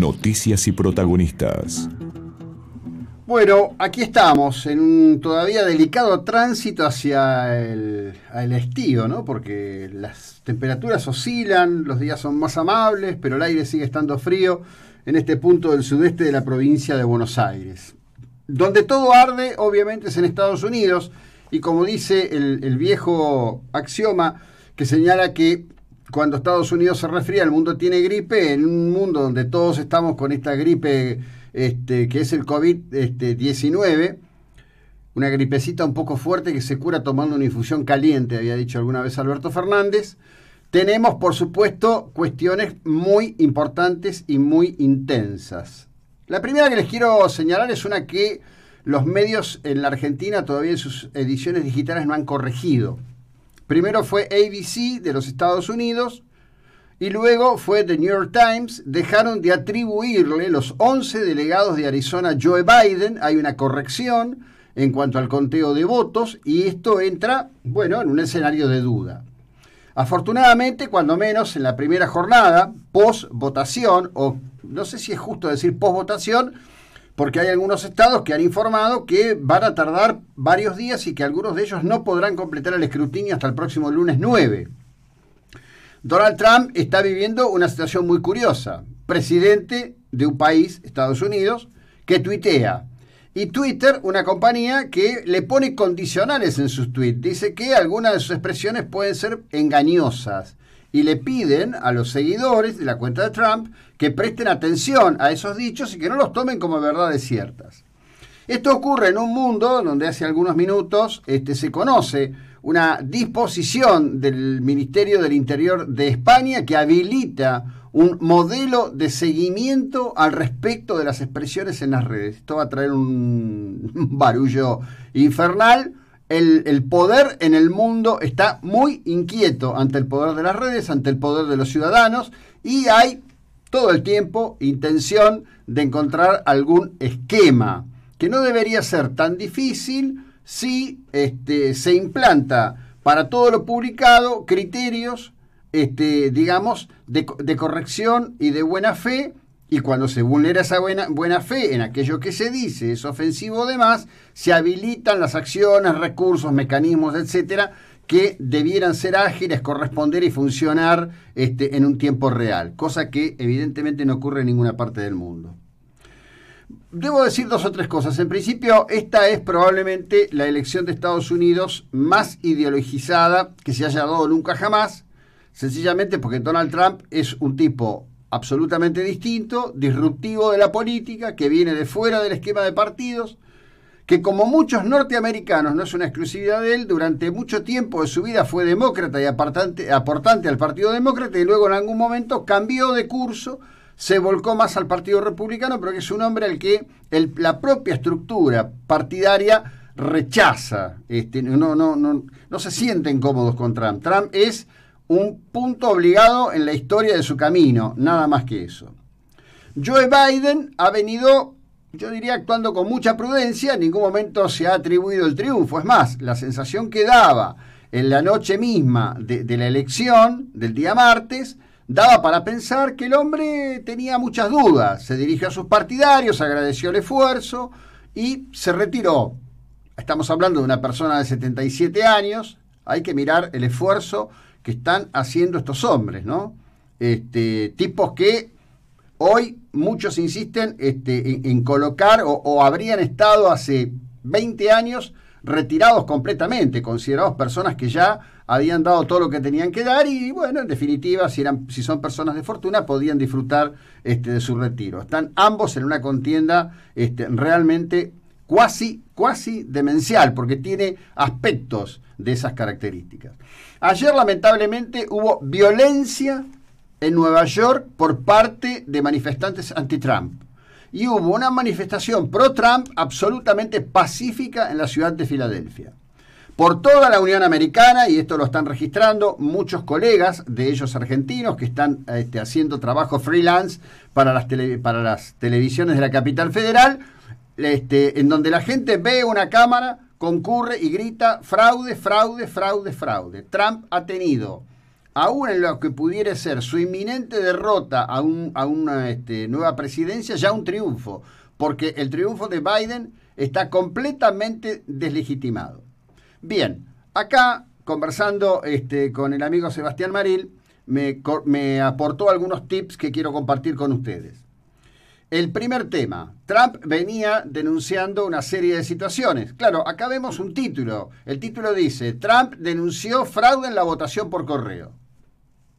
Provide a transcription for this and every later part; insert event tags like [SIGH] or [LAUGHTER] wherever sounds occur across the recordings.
Noticias y protagonistas. Bueno, aquí estamos, en un todavía delicado tránsito hacia el, estío, ¿no? Porque las temperaturas oscilan, los días son más amables, pero el aire sigue estando frío en este punto del sudeste de la provincia de Buenos Aires. Donde todo arde, obviamente, es en Estados Unidos, y como dice el viejo axioma que señala que cuando Estados Unidos se resfría, el mundo tiene gripe, en un mundo donde todos estamos con esta gripe este, que es el COVID-19, este, una gripecita un poco fuerte que se cura tomando una infusión caliente, había dicho alguna vez Alberto Fernández, tenemos, por supuesto, cuestiones muy importantes y muy intensas. La primera que les quiero señalar es una que los medios en la Argentina todavía en sus ediciones digitales no han corregido. Primero fue ABC de los Estados Unidos y luego fue The New York Times. Dejaron de atribuirle los 11 delegados de Arizona a Joe Biden. Hay una corrección en cuanto al conteo de votos y esto entra, bueno, en un escenario de duda. Afortunadamente, cuando menos en la primera jornada, post votación, o no sé si es justo decir post votación, porque hay algunos estados que han informado que van a tardar varios días y que algunos de ellos no podrán completar el escrutinio hasta el próximo lunes 9. Donald Trump está viviendo una situación muy curiosa. Presidente de un país, Estados Unidos, que tuitea. Y Twitter, una compañía que le pone condicionales en sus tweets. Dice que algunas de sus expresiones pueden ser engañosas y le piden a los seguidores de la cuenta de Trump que presten atención a esos dichos y que no los tomen como verdades ciertas. Esto ocurre en un mundo donde hace algunos minutos este, se conoce una disposición del Ministerio del Interior de España que habilita un modelo de seguimiento al respecto de las expresiones en las redes. Esto va a traer un [LAUGHS] barullo infernal el, poder en el mundo está muy inquieto ante el poder de las redes, ante el poder de los ciudadanos y hay todo el tiempo intención de encontrar algún esquema que no debería ser tan difícil si este, se implanta para todo lo publicado criterios, este, digamos, de corrección y de buena fe y cuando se vulnera esa buena, buena fe en aquello que se dice, es ofensivo o demás, se habilitan las acciones, recursos, mecanismos, etcétera, que debieran ser ágiles, corresponder y funcionar este, en un tiempo real, cosa que evidentemente no ocurre en ninguna parte del mundo. Debo decir dos o tres cosas. En principio, esta es probablemente la elección de Estados Unidos más ideologizada que se haya dado nunca jamás, sencillamente porque Donald Trump es un tipo absolutamente distinto, disruptivo de la política, que viene de fuera del esquema de partidos, que como muchos norteamericanos, no es una exclusividad de él, durante mucho tiempo de su vida fue demócrata y aportante, al Partido Demócrata y luego en algún momento cambió de curso, se volcó más al Partido Republicano, pero que es un hombre al que la propia estructura partidaria rechaza, este, no, no se sienten cómodos con Trump. Trump es un punto obligado en la historia de su camino, nada más que eso. Joe Biden ha venido, yo diría, actuando con mucha prudencia, en ningún momento se ha atribuido el triunfo, es más, la sensación que daba en la noche misma de, la elección, del día martes, daba para pensar que el hombre tenía muchas dudas, se dirigió a sus partidarios, agradeció el esfuerzo y se retiró. Estamos hablando de una persona de 77 años, hay que mirar el esfuerzo que están haciendo estos hombres, ¿no? Este, tipos que hoy muchos insisten este, en, colocar o, habrían estado hace 20 años retirados completamente, considerados personas que ya habían dado todo lo que tenían que dar y bueno, en definitiva, si, eran, si son personas de fortuna, podían disfrutar este, de su retiro. Están ambos en una contienda este, realmente cuasi, demencial, porque tiene aspectos de esas características. Ayer lamentablemente hubo violencia en Nueva York por parte de manifestantes anti-Trump. Y hubo una manifestación pro-Trump absolutamente pacífica en la ciudad de Filadelfia. Por toda la Unión Americana, y esto lo están registrando muchos colegas de ellos argentinos que están este, haciendo trabajo freelance para las, para las televisiones de la capital federal, este, en donde la gente ve una cámara, concurre y grita fraude, fraude, fraude, fraude. Trump ha tenido, aún en lo que pudiera ser su inminente derrota a, a una este, nueva presidencia, ya un triunfo, porque el triunfo de Biden está completamente deslegitimado. Bien, acá conversando este, con el amigo Sebastián Maril, me aportó algunos tips que quiero compartir con ustedes. El primer tema, Trump venía denunciando una serie de situaciones. Claro, acá vemos un título. El título dice, Trump denunció fraude en la votación por correo.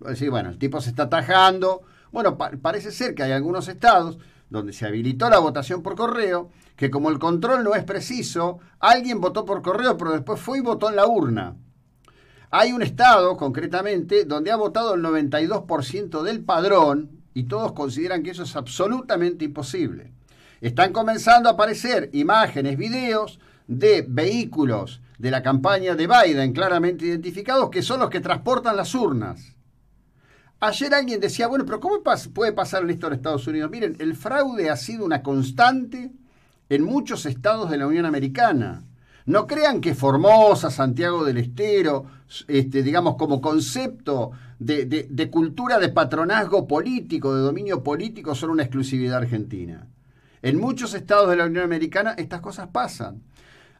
Decir, bueno, el tipo se está tajando. Bueno, parece ser que hay algunos estados donde se habilitó la votación por correo, que como el control no es preciso, alguien votó por correo, pero después fue y votó en la urna. Hay un estado, concretamente, donde ha votado el 92% del padrón, y todos consideran que eso es absolutamente imposible. Están comenzando a aparecer imágenes, videos de vehículos de la campaña de Biden claramente identificados que son los que transportan las urnas. Ayer alguien decía, bueno, pero ¿cómo puede pasar esto en Estados Unidos? Miren, el fraude ha sido una constante en muchos estados de la Unión Americana. No crean que Formosa, Santiago del Estero, este, digamos como concepto de, cultura de patronazgo político, de dominio político, son una exclusividad argentina. En muchos estados de la Unión Americana estas cosas pasan.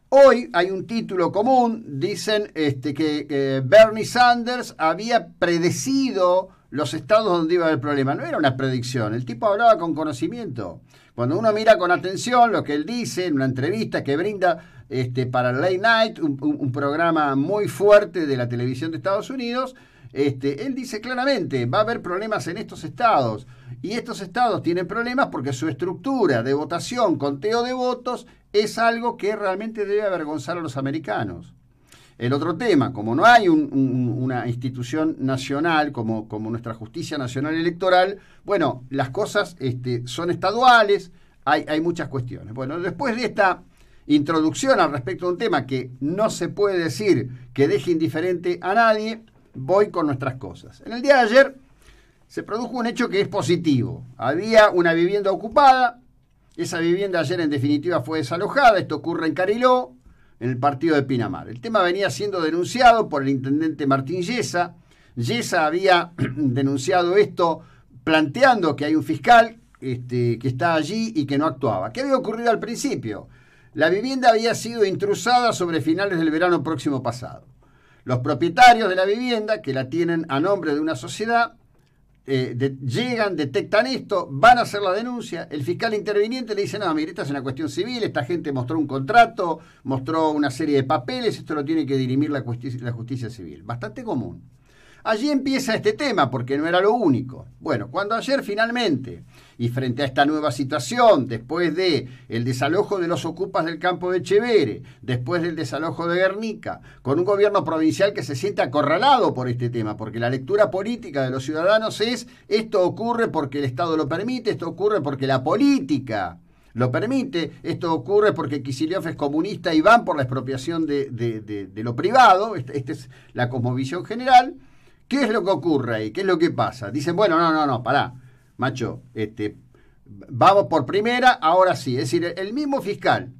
Hoy hay un título común, dicen este, que, Bernie Sanders había predecido los estados donde iba el problema. No era una predicción, el tipo hablaba con conocimiento. Cuando uno mira con atención lo que él dice en una entrevista que brinda este, para Late Night, un, programa muy fuerte de la televisión de Estados Unidos. Este, él dice claramente, va a haber problemas en estos estados. Y estos estados tienen problemas porque su estructura de votación, conteo de votos, es algo que realmente debe avergonzar a los americanos. El otro tema, como no hay una institución nacional como, como, nuestra justicia nacional electoral, bueno, las cosas este, son estaduales, hay, hay muchas cuestiones. Bueno, después de esta introducción al respecto de un tema que no se puede decir que deje indiferente a nadie, voy con nuestras cosas. En el día de ayer se produjo un hecho que es positivo. Había una vivienda ocupada, esa vivienda ayer en definitiva fue desalojada, esto ocurre en Cariló, en el partido de Pinamar. El tema venía siendo denunciado por el intendente Martín Yesa. Yesa había [CLEARS THROAT] denunciado esto planteando que hay un fiscal este, que está allí y que no actuaba. ¿Qué había ocurrido al principio? La vivienda había sido intrusada sobre finales del verano próximo pasado. Los propietarios de la vivienda, que la tienen a nombre de una sociedad, eh, llegan, detectan esto, van a hacer la denuncia, el fiscal interviniente le dice, no, mire, esta es una cuestión civil, esta gente mostró un contrato, mostró una serie de papeles, esto lo tiene que dirimir la justicia civil. Bastante común. Allí empieza este tema, porque no era lo único. Bueno, cuando ayer finalmente, y frente a esta nueva situación, después de el desalojo de los ocupas del campo de Chevere, después del desalojo de Guernica, con un gobierno provincial que se siente acorralado por este tema, porque la lectura política de los ciudadanos es esto ocurre porque el Estado lo permite, esto ocurre porque la política lo permite. Esto ocurre porque Kisilov es comunista y van por la expropiación de, lo privado. Esta, esta es la cosmovisión general. ¿Qué es lo que ocurre ahí? ¿Qué es lo que pasa? Dicen, bueno, no, no, no, pará, macho, este, vamos por primera, ahora sí. Es decir, el mismo fiscal,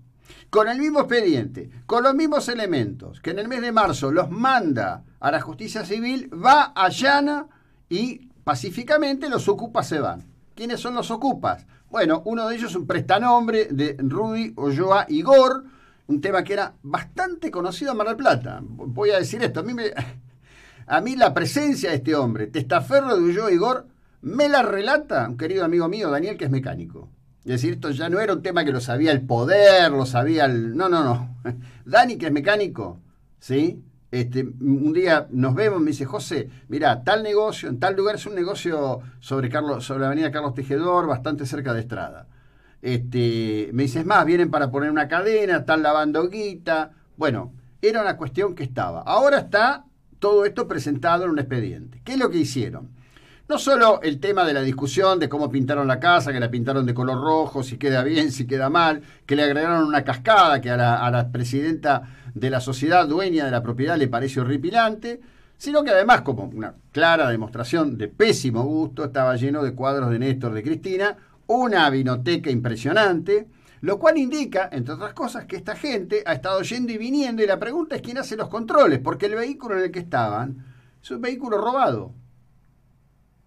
con el mismo expediente, con los mismos elementos, que en el mes de marzo los manda a la justicia civil, va, a Llana y pacíficamente los ocupas se van. ¿Quiénes son los ocupas? Bueno, uno de ellos es un prestanombre de Rudy Olloa Igor, un tema que era bastante conocido en Mar del Plata. Voy a decir esto, a mí me... A mí la presencia de este hombre, testaferro de yo, Igor, me la relata un querido amigo mío, Daniel, que es mecánico. Es decir, esto ya no era un tema que lo sabía el poder, lo sabía el... No, no, no. [LAUGHS] Dani, que es mecánico, ¿sí? Este, un día nos vemos, me dice, José, mira, tal negocio, en tal lugar es un negocio sobre, Carlos, sobre la avenida Carlos Tejedor, bastante cerca de Estrada. Este, me dice, es más, vienen para poner una cadena, están lavando guita. Bueno, era una cuestión que estaba. Ahora está todo esto presentado en un expediente. ¿Qué es lo que hicieron? No solo el tema de la discusión de cómo pintaron la casa, que la pintaron de color rojo, si queda bien, si queda mal, que le agregaron una cascada que a la, presidenta de la sociedad dueña de la propiedad le parece horripilante, sino que además, como una clara demostración de pésimo gusto, estaba lleno de cuadros de Néstor de Cristina, una vinoteca impresionante, lo cual indica, entre otras cosas, que esta gente ha estado yendo y viniendo y la pregunta es quién hace los controles, porque el vehículo en el que estaban es un vehículo robado.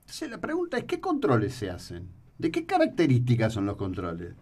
Entonces la pregunta es qué controles se hacen, de qué características son los controles.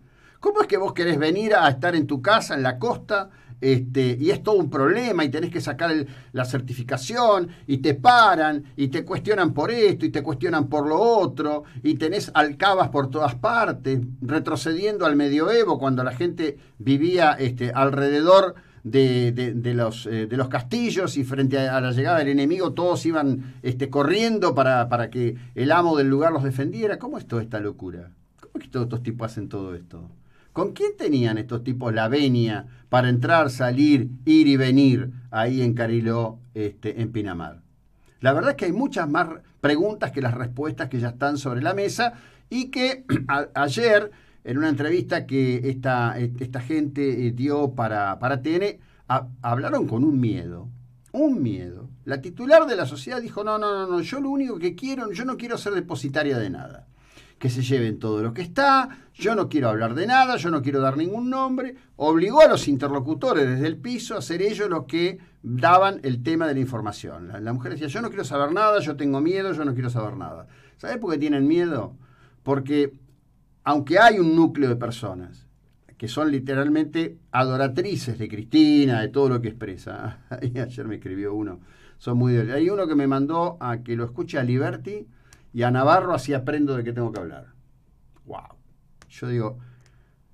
¿Cómo es que vos querés venir a estar en tu casa, en la costa? Este, y es todo un problema y tenés que sacar la certificación y te paran y te cuestionan por esto y te cuestionan por lo otro y tenés alcabas por todas partes, retrocediendo al medioevo cuando la gente vivía este, alrededor de, los, eh, de, los, castillos y frente a, la llegada del enemigo todos iban este, corriendo para, para, que el amo del lugar los defendiera. ¿Cómo es toda esta locura? ¿Cómo es que todos estos tipos hacen todo esto? ¿Con quién tenían estos tipos la venia para entrar, salir, ir y venir ahí en Cariló, este, en Pinamar? La verdad es que hay muchas más preguntas que las respuestas que ya están sobre la mesa y que [CLEARS THROAT] ayer, en una entrevista que esta, esta gente eh, dio para, para TN, hablaron con un miedo, un miedo. La titular de la sociedad dijo, no, no, no, no, yo lo único que quiero, yo no quiero ser depositaria de nada que se lleven todo lo que está, yo no quiero hablar de nada, yo no quiero dar ningún nombre, obligó a los interlocutores desde el piso a ser ellos los que daban el tema de la información. La, mujer decía, yo no quiero saber nada, yo tengo miedo, yo no quiero saber nada. ¿Sabes por qué tienen miedo? Porque aunque hay un núcleo de personas que son literalmente adoratrices de Cristina, de todo lo que expresa. [LAUGHS] Ayer me escribió uno, son muy... Hay uno que me mandó a que lo escuche a Liberty y a Navarro así aprendo de qué tengo que hablar. ¡Wow! Yo digo,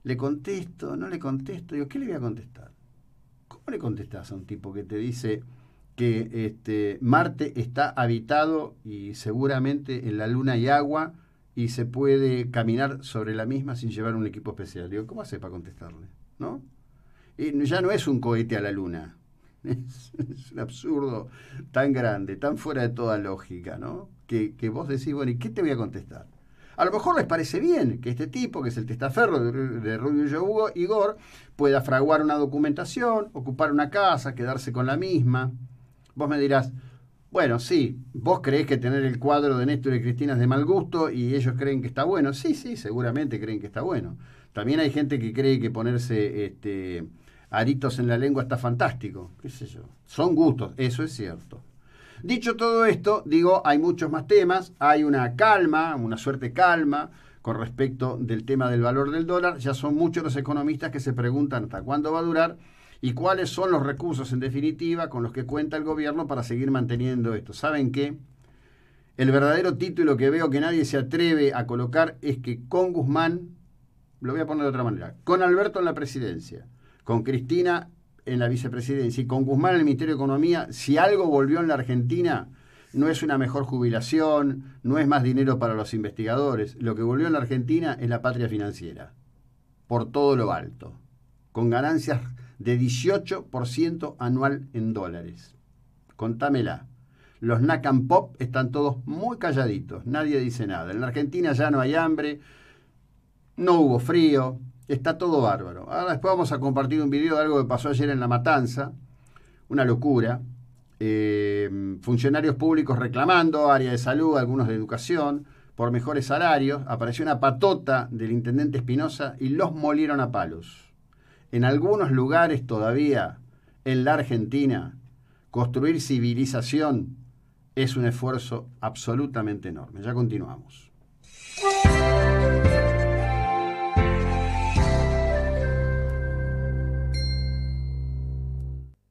le contesto, no le contesto, digo, ¿qué le voy a contestar? ¿Cómo le contestas a un tipo que te dice que este, Marte está habitado y seguramente en la luna hay agua y se puede caminar sobre la misma sin llevar un equipo especial? Digo, ¿cómo hace para contestarle? ¿No? Y ya no es un cohete a la luna. Es, [LAUGHS] es un absurdo tan grande, tan fuera de toda lógica, ¿no? que, vos decís, bueno, ¿y qué te voy a contestar? A lo mejor les parece bien que este tipo, que es el testaferro de, Rubio y Igor, pueda fraguar una documentación, ocupar una casa, quedarse con la misma. Vos me dirás, bueno, sí, vos creés que tener el cuadro de Néstor y Cristina es de mal gusto y ellos creen que está bueno. Sí, sí, seguramente creen que está bueno. También hay gente que cree que ponerse este, aritos en la lengua está fantástico. ¿Qué sé yo? Son gustos, eso es cierto. Dicho todo esto, digo, hay muchos más temas, hay una calma, una suerte calma con respecto del tema del valor del dólar. Ya son muchos los economistas que se preguntan hasta cuándo va a durar y cuáles son los recursos en definitiva con los que cuenta el gobierno para seguir manteniendo esto. ¿Saben qué? El verdadero título que veo que nadie se atreve a colocar es que con Guzmán, lo voy a poner de otra manera, con Alberto en la presidencia, con Cristina en la vicepresidencia y con Guzmán en el Ministerio de Economía, si algo volvió en la Argentina, no es una mejor jubilación, no es más dinero para los investigadores. Lo que volvió en la Argentina es la patria financiera, por todo lo alto, con ganancias de 18% anual en dólares. Contámela. Los Nacan Pop están todos muy calladitos, nadie dice nada. En la Argentina ya no hay hambre, no hubo frío, está todo bárbaro. Ahora después vamos a compartir un video de algo que pasó ayer en La Matanza, una locura. Eh, funcionarios públicos reclamando, área de salud, algunos de educación, por mejores salarios. Apareció una patota del intendente Espinosa y los molieron a palos. En algunos lugares todavía, en la Argentina, construir civilización es un esfuerzo absolutamente enorme. Ya continuamos.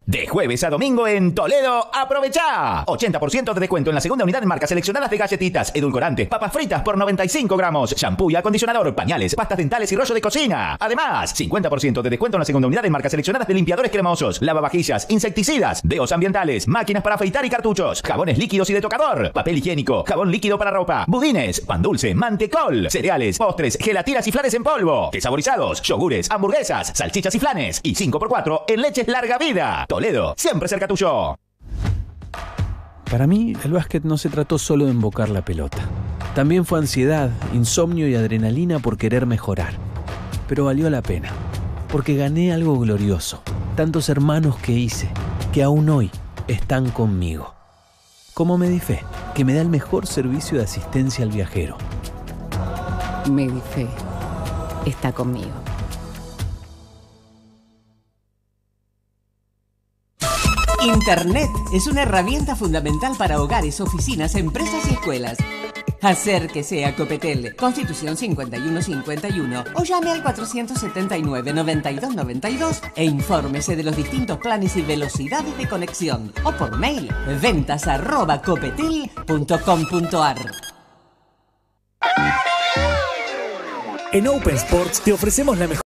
De jueves a domingo en Toledo, aprovecha. 80% de descuento en la segunda unidad en marcas seleccionadas de galletitas, edulcorantes, papas fritas por 95 gramos, champú y acondicionador, pañales, pastas dentales y rollo de cocina. Además, 50% de descuento en la segunda unidad en marcas seleccionadas de limpiadores cremosos, lavavajillas, insecticidas, deos ambientales, máquinas para afeitar y cartuchos, jabones líquidos y de tocador, papel higiénico, jabón líquido para ropa, budines, pan dulce, mantecol, cereales, postres, gelatinas y flanes en polvo, saborizados, yogures, hamburguesas, salchichas y flanes y 5x4 en leches larga vida siempre cerca tuyo. Para mí, el básquet no se trató solo de embocar la pelota. También fue ansiedad, insomnio y adrenalina por querer mejorar. Pero valió la pena, porque gané algo glorioso. Tantos hermanos que hice, que aún hoy están conmigo. Como Medife, que me da el mejor servicio de asistencia al viajero. Medife está conmigo. Internet es una herramienta fundamental para hogares, oficinas, empresas y escuelas. Hacer que sea Copetel, Constitución 5151 o llame al 479-9292 e infórmese de los distintos planes y velocidades de conexión o por mail ventas arroba En Open Sports te ofrecemos la mejor.